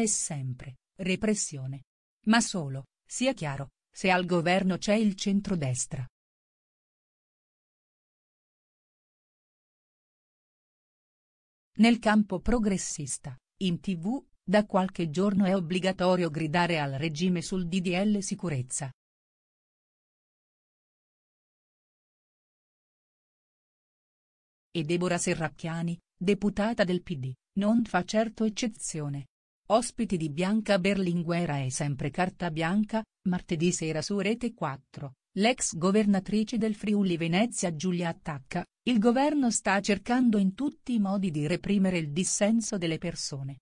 è sempre repressione. Ma solo, sia chiaro, se al governo c'è il centrodestra. Nel campo progressista, in tv, da qualche giorno è obbligatorio gridare al regime sul DDL sicurezza. E Deborah Serracchiani, deputata del PD, non fa certo eccezione. Ospiti di Bianca Berlinguera e sempre carta bianca, martedì sera su Rete 4, l'ex governatrice del Friuli Venezia Giulia attacca, il governo sta cercando in tutti i modi di reprimere il dissenso delle persone.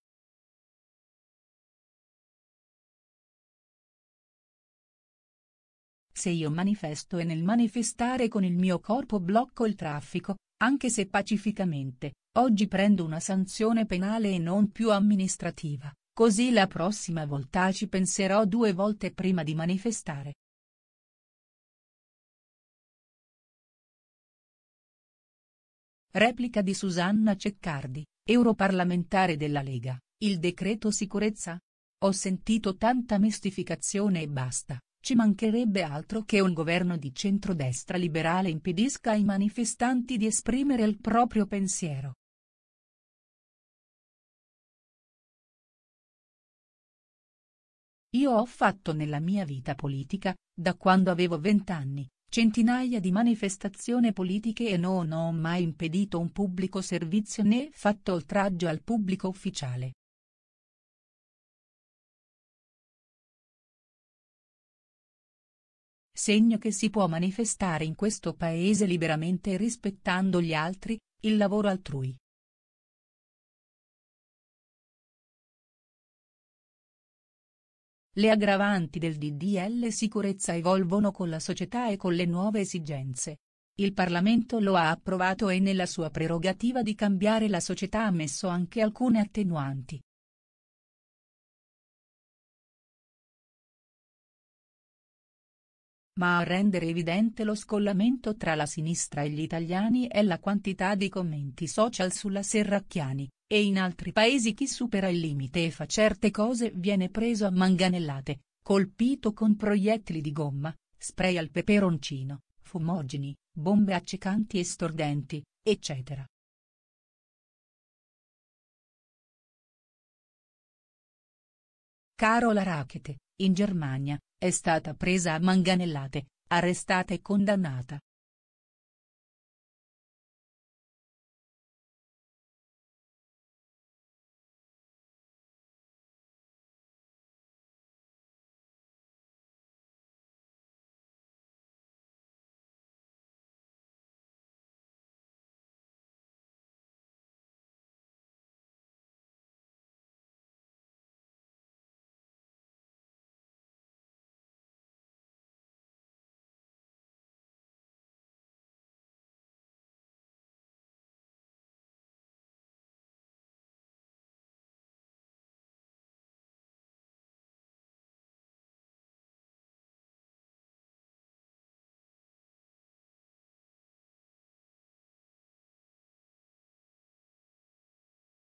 se io manifesto e nel manifestare con il mio corpo blocco il traffico, anche se pacificamente, oggi prendo una sanzione penale e non più amministrativa, Così la prossima volta ci penserò due volte prima di manifestare. Replica di Susanna Ceccardi, europarlamentare della Lega, il decreto sicurezza? Ho sentito tanta mistificazione e basta, ci mancherebbe altro che un governo di centrodestra liberale impedisca ai manifestanti di esprimere il proprio pensiero. Io ho fatto nella mia vita politica, da quando avevo vent'anni, centinaia di manifestazioni politiche e non ho mai impedito un pubblico servizio né fatto oltraggio al pubblico ufficiale. Segno che si può manifestare in questo paese liberamente e rispettando gli altri, il lavoro altrui, Le aggravanti del DDL sicurezza evolvono con la società e con le nuove esigenze. Il Parlamento lo ha approvato e nella sua prerogativa di cambiare la società ha messo anche alcune attenuanti. ma a rendere evidente lo scollamento tra la sinistra e gli italiani è la quantità di commenti social sulla Serracchiani. E in altri paesi chi supera il limite e fa certe cose viene preso a manganellate, colpito con proiettili di gomma, spray al peperoncino, fumogeni, bombe accecanti e stordenti, eccetera. Carola Rackete, in Germania, è stata presa a manganellate, arrestata e condannata.